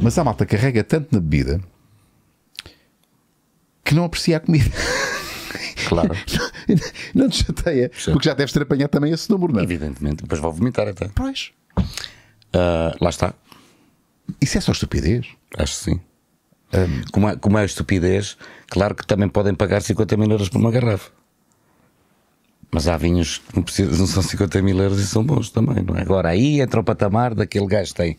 Mas a malta carrega tanto na bebida que não aprecia a comida. Claro. não, não te chateia, Sim. porque já deves ter apanhado também esse número, não Evidentemente, depois vou vomitar até. Pois. Uh, lá está. Isso é só estupidez? Acho que sim. Um, como, é, como é estupidez, claro que também podem pagar 50 mil euros por uma garrafa. Mas há vinhos que não, precisam, não são 50 mil euros e são bons também, não é? Agora aí entra o patamar daquele gajo que tem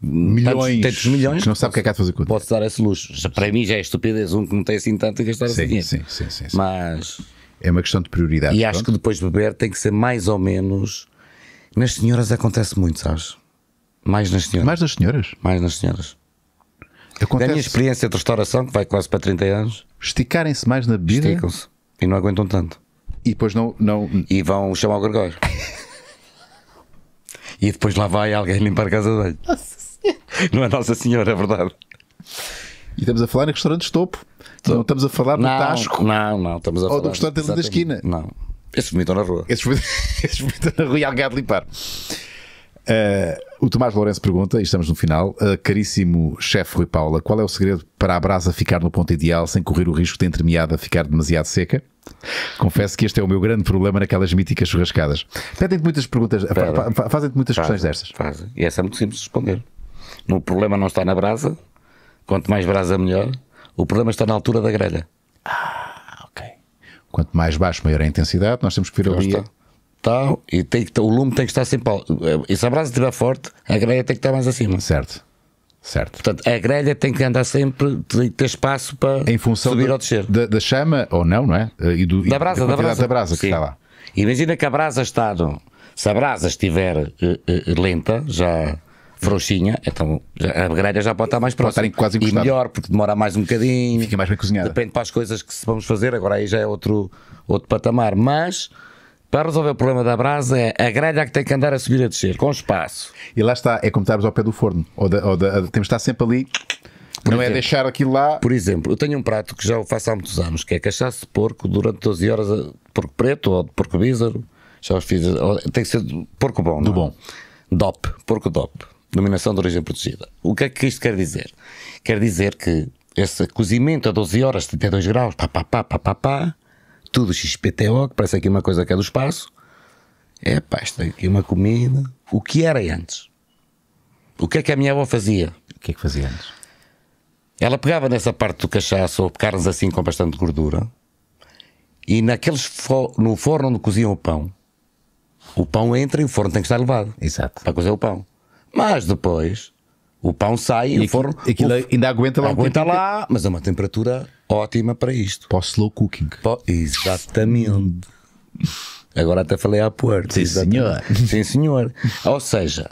milhões, tantos, tantos milhões. Que não sabe o que é que há de fazer com Posso dar esse luxo. Para mim já é estupidez um que não tem assim tanto a gastar assim. Sim, sim, sim, sim. Mas. É uma questão de prioridade. E pronto. acho que depois de beber tem que ser mais ou menos. Nas senhoras acontece muito, sabes? Mais nas senhoras. Mais nas senhoras? Mais nas senhoras. Acontece... Da minha experiência de restauração, que vai quase para 30 anos. Esticarem-se mais na bebida? Esticam-se. E não aguentam tanto. E depois não. não... E vão chamar o Gregório. e depois lá vai alguém limpar a casa dele. Nossa. não é Nossa Senhora, é verdade. E estamos a falar em restaurantes topo. Não estamos a falar do Tasco. Não, não, estamos a falar. Ou do restaurante da esquina. Não. Esses vomitam na rua. Esses vomitam na rua e alguém há de limpar. Uh, o Tomás Lourenço pergunta, e estamos no final, uh, caríssimo chefe Rui Paula, qual é o segredo para a brasa ficar no ponto ideal sem correr o risco de entremeada ficar demasiado seca? Confesso que este é o meu grande problema naquelas míticas churrascadas. Pedem-te muitas perguntas, fazem-te muitas questões destas. Fazem. E essa é muito simples de responder. O problema não está na brasa, quanto mais brasa melhor. O problema está na altura da grelha. Ah, ok. Quanto mais baixo, maior a intensidade. Nós temos que vir ali. Tá, e tem que, tá, o lume tem que estar sempre E se a brasa estiver forte, a grelha tem que estar mais acima. Certo. Certo. Portanto, a grelha tem que andar sempre, tem que ter espaço para em função subir da, ou descer. Da, da, chama, ou não, não é? E do, da brasa, da, da brasa. Da brasa que está lá. Imagina que a brasa está. No, se a brasa estiver uh, uh, lenta, já frouxinha, então a grelha já pode estar mais próxima. Estar quase encostado. e melhor, porque demora mais um bocadinho. Fica mais bem cozinhada. Depende para as coisas que vamos fazer, agora aí já é outro, outro patamar. Mas para resolver o problema da brasa é a grelha que tem que andar a subir e a descer, com espaço. E lá está, é como estarmos ao pé do forno, ou, da, ou temos de estar sempre ali. Por não é exemplo, é deixar aquilo lá. Por exemplo, eu tenho um prato que já o faço há muitos anos, que é cachaça de porco durante 12 horas, eh, de porco preto ou de porco bízaro. Já os fiz. Eh, tem que ser porco bom. Do não? É? bom. DOP, porco DOP denominação de origem protegida. O que é que isto quer dizer? Quer dizer que esse cozimento a 12 horas, 72 graus, pá, pá, pá, pá, pá, pá tudo XPTO, que parece aqui uma coisa que é do espaço, é pá, isto aqui uma comida. O que era antes? O que é que a minha avó fazia? O que é que fazia antes? Ela pegava nessa parte do cachaço, carnes assim com bastante gordura, e naqueles fo no forno onde coziam o pão, o pão entra e o forno tem que estar levado. Exato. Para cozer o pão. Mas depois o pão sai e, e o forno. Aquilo o, ainda aguenta lá Aguenta um lá, mas é uma temperatura ótima para isto. Para slow cooking. Pó, exatamente. Agora até falei à puerta. Sim, senhor. Sim, senhor. Ou seja,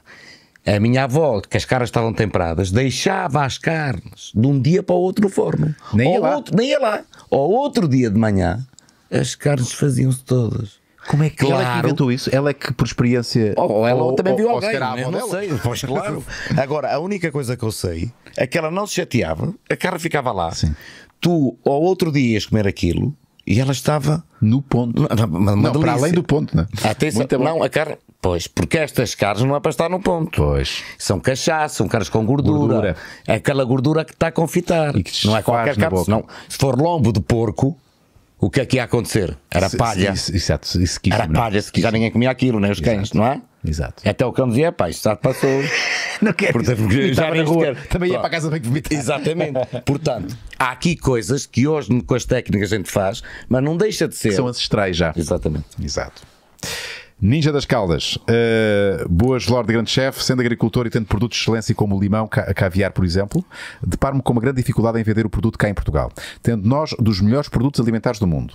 a minha avó, que as caras estavam temperadas, deixava as carnes de um dia para o outro no forno. Nem ia, lá. Outro, nem ia lá. Ou outro dia de manhã, as carnes faziam-se todas. Como é que claro. ela é que inventou isso? Ela é que, por experiência. Ou, ela ou, também viu ou, alguém. Ou né? não dela. sei, pois claro. Agora, a única coisa que eu sei é que ela não se chateava, a cara ficava lá. Sim. Tu, ao outro dia, ias comer aquilo e ela estava. No ponto. Uma, uma não, para além do ponto, né? Atenção, não, a carne. Pois, porque estas carnes não é para estar no ponto. Pois. São cachaça, são carnes com gordura. gordura. É aquela gordura que está a confitar. não é qualquer carne. Não, se for lombo de porco o que é que ia acontecer? Era palha. exato, Era palha, se já ninguém comia aquilo, nem né, os cães, não é? Exato. Até o cão dizia, pá, isto já passou. não quero. porque já na rua. Também ia para casa bem vomitar. Exatamente. Portanto, há aqui coisas que hoje com as técnicas a gente faz, mas não deixa de ser. são ancestrais já. Exatamente. Exato. Ninja das Caldas, uh, boas Lorde Grande Chefe, sendo agricultor e tendo produtos de excelência como o limão, ca caviar, por exemplo, deparo-me com uma grande dificuldade em vender o produto cá em Portugal, tendo nós dos melhores produtos alimentares do mundo.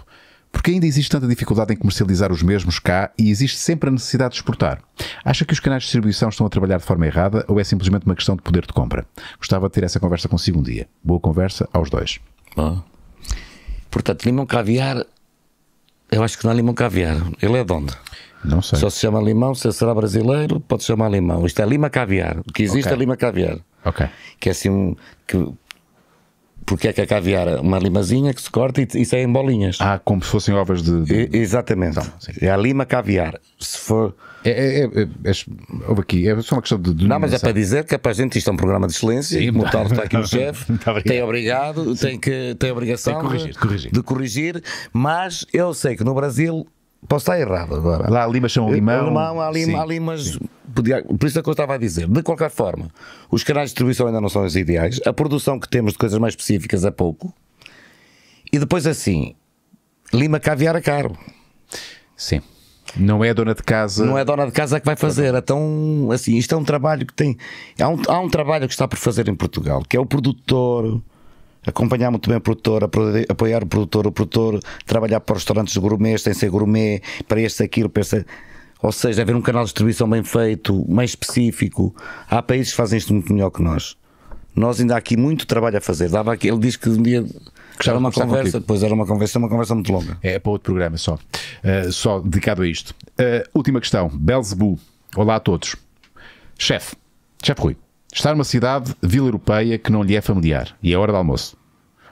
Porque ainda existe tanta dificuldade em comercializar os mesmos cá e existe sempre a necessidade de exportar. Acha que os canais de distribuição estão a trabalhar de forma errada ou é simplesmente uma questão de poder de compra? Gostava de ter essa conversa consigo um dia. Boa conversa aos dois. Ah. Portanto, limão caviar eu acho que não é limão caviar. Ele é de onde? Não sei. Só se chama limão, se será brasileiro, pode chamar limão. Isto é lima caviar. O que existe okay. é lima caviar. Ok. Que é assim, que porque é que é caviar uma limazinha que se corta e isso é em bolinhas. Ah, como se fossem ovos de. de... E, exatamente. Então, é a lima caviar. Se for. É, é, é, é aqui, é só uma questão de. de não, mas é para dizer que é para a gente isto é um programa de excelência. Sim, e o Mortal está aqui o chefe. Tá tem obrigado, Sim. tem, que, tem obrigação tem que corrigir, de, corrigir. de corrigir. Mas eu sei que no Brasil Posso estar errado agora. Lá limas são eh, limão. Limão, há, há limas Sim podia, por isso é que eu estava a dizer. De qualquer forma, os canais de distribuição ainda não são os ideais. A produção que temos de coisas mais específicas é pouco. E depois, assim, Lima Caviar é caro. Sim. Não é a dona de casa. Não é a dona de casa que vai fazer. Então, assim, isto é um trabalho que tem. Há um, há um trabalho que está por fazer em Portugal, que é o produtor, acompanhar muito bem o produtor, apoiar o produtor, o produtor, trabalhar para restaurantes gourmets, tem ser gourmet, para este, aquilo, para este. Ou seja, haver um canal de distribuição bem feito, mais específico. Há países que fazem isto muito melhor que nós. Nós ainda há aqui muito trabalho a fazer. Dava aqui, ele diz que um dia que era uma conversa, contigo. depois era uma conversa, uma conversa muito longa. É, é para outro programa só, uh, só dedicado a isto. Uh, última questão, Belzebu. Olá a todos. Chefe, chefe Rui, está numa cidade, vila europeia, que não lhe é familiar e é hora de almoço.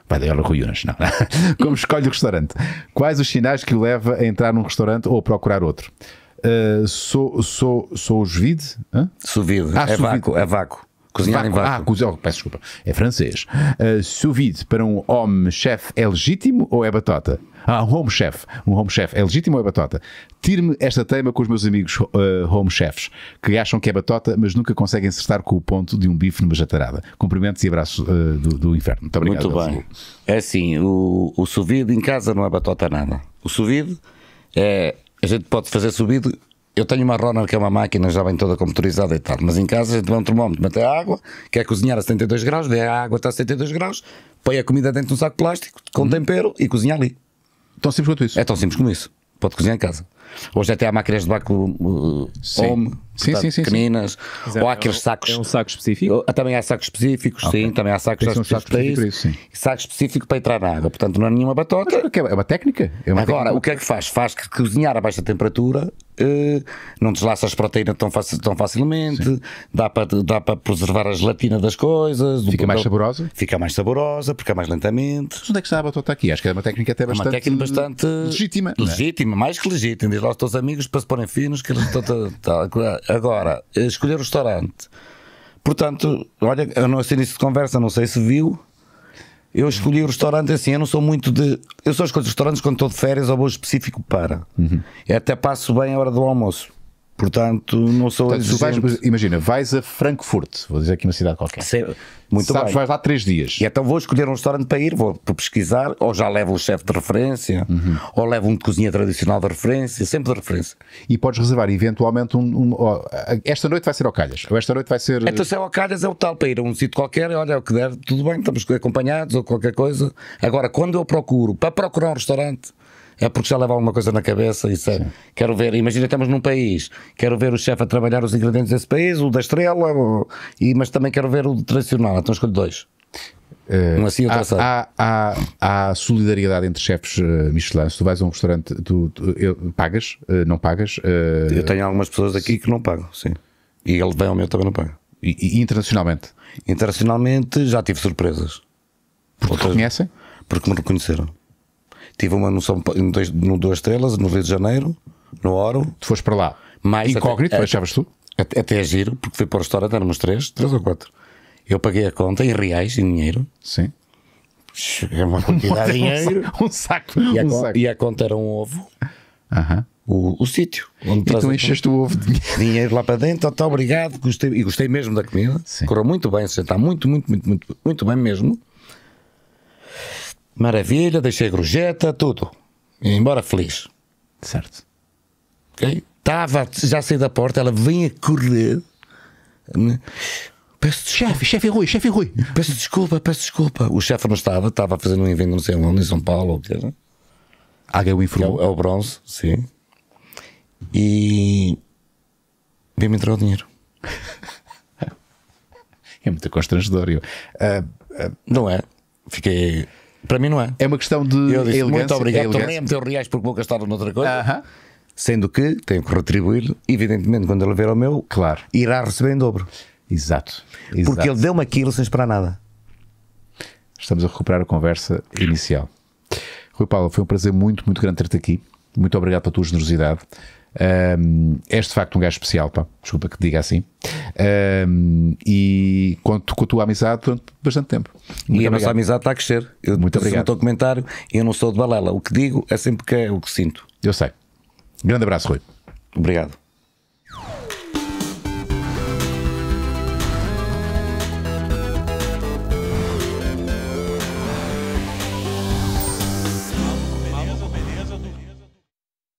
Vai da hora Rui Unas, não. Como escolhe o restaurante? Quais os sinais que o leva a entrar num restaurante ou a procurar outro? Uh, sou, sou, sou os vide? Sou vide, ah, é, vácuo, é vácuo. Cozinhar em vácuo. Ah, cozinhar, oh, peço desculpa, é francês. Uh, eh, sous vide para um home chef é legítimo ou é batota? Ah, um home chef. Um home chef é legítimo ou é batota? Tire-me esta tema com os meus amigos uh, eh, home chefs, que acham que é batota, mas nunca conseguem acertar com o ponto de um bife numa jatarada. Cumprimentos e abraços uh, do, do, inferno. Muito obrigado. Muito bem. É assim, o, o sous vide em casa não é batota nada. O sous vide é a gente pode fazer subido. Eu tenho uma Roner que é uma máquina já bem toda computarizada e tal, mas em casa a gente vai um termómetro, mete a água, quer cozinhar a 72 graus, vê a água está a 72 graus, põe a comida dentro de um saco de plástico, com uhum. tempero e cozinha ali. Tão simples quanto isso? É tão simples como isso pode cozinhar em casa. Hoje até há máquinas de vácuo uh, home, sim, portanto, sim, sim, sim. ou há aqueles sacos. É um saco específico? Também há sacos específicos, okay. sim, também há sacos, sacos, um saco para isso. isso sim. Saco específico para entrar na água, portanto não é nenhuma batota. É uma técnica. É uma Agora, técnica. o que é que faz? Faz que cozinhar a baixa temperatura eh, não deslaça as proteínas tão, tão facilmente, dá para dá para preservar a gelatina das coisas. Fica mais saborosa? Fica mais saborosa, porque é mais lentamente. Mas onde é que está a batota aqui? Acho que é uma técnica até bastante, é uma técnica bastante legítima. É? Legítima, é? mais que legítima. Diz lá aos teus amigos para se porem finos. Que eles... Tá, tá. Agora, escolher o restaurante. Portanto, olha, eu não sei assim, início de conversa, não sei se viu eu escolhi o restaurante assim, eu não sou muito de. Eu só escolho restaurantes quando estou de férias ou vou específico para. Uhum. Eu até passo bem a hora do almoço. Portanto, não sou Portanto, Vais, imagina, vais a Frankfurt, vou dizer aqui uma cidade qualquer. Sei, Muito Sabes, bem. vais lá três dias. E então vou escolher um restaurante para ir, vou pesquisar, ou já levo o chefe de referência, uhum. ou levo um de cozinha tradicional de referência, sempre de referência. E podes reservar eventualmente um. um oh, esta noite vai ser ao Calhas, ou esta noite vai ser. Então, se é ao Calhas, é o tal para ir a um sítio qualquer, olha, é o que der, tudo bem, estamos acompanhados ou qualquer coisa. Agora, quando eu procuro, para procurar um restaurante é porque já leva alguma coisa na cabeça e se, quero ver, imagina estamos num país, quero ver o chefe a trabalhar os ingredientes desse país, o da estrela, o, e, mas também quero ver o tradicional, então escolho dois. Uh, assim há, há, há, há, solidariedade entre chefes uh, Michelin. Se tu vais a um restaurante, tu, tu eu, pagas, uh, não pagas. Uh, eu tenho algumas pessoas aqui que não pagam, sim. E ele vem ao meu também não paga. E, e internacionalmente? Internacionalmente já tive surpresas. Porque Outras, reconhecem? Porque me reconheceram. Tive uma noção no, dois, no Duas Estrelas, no Rio de Janeiro, no Oro. Tu foste para lá. Mais Incógnito, até, achavas tu? Até, até é giro, porque fui para o restaurante, éramos três, três ou quatro. Eu paguei a conta em reais, em dinheiro. Sim. É uma quantidade de dinheiro. Um saco. E a, um saco. E a conta era um ovo. Aham. o, o sítio. Onde e tu encheste o ovo de dinheiro lá para dentro, está tá, obrigado, gostei, e gostei mesmo da comida. Sim. Correu muito bem, está muito, muito, muito, muito, muito bem mesmo. Maravilha, deixei grujeta tudo. E embora feliz. Certo. Ok? Estava, já saí da porta, ela vem a correr. Peço chefe, chefe Rui, chefe Rui. Peço desculpa, peço desculpa. O chefe não estava, estava a fazer um evento, não sei onde, em São Paulo. Ou o que era. Né? Alguém ah, o informou. É, é, o bronze, sim. E. Vem-me entrar o dinheiro. é muito constrangedor. Uh, uh, não é? Fiquei. Para mim não é. É uma questão de eu disse, elegância. Muito obrigado, é tornei-me reais porque vou gastar noutra coisa. Uh -huh. Sendo que tenho que retribuir, evidentemente, quando ele ver o meu, claro. irá receber em dobro. Exato. Exato. Porque ele deu-me aquilo sem esperar nada. Estamos a recuperar a conversa inicial. Rui Paulo, foi um prazer muito, muito grande ter-te aqui. Muito obrigado pela tua generosidade. Um, és de facto um gajo especial, pá. Desculpa que diga assim. Um, e conto com a tua amizade durante bastante tempo. Muito e obrigado. a nossa amizade está a crescer. Eu Muito obrigado. o comentário e eu não sou de balela. O que digo é sempre que é o que sinto. Eu sei. Grande abraço, Rui. Obrigado.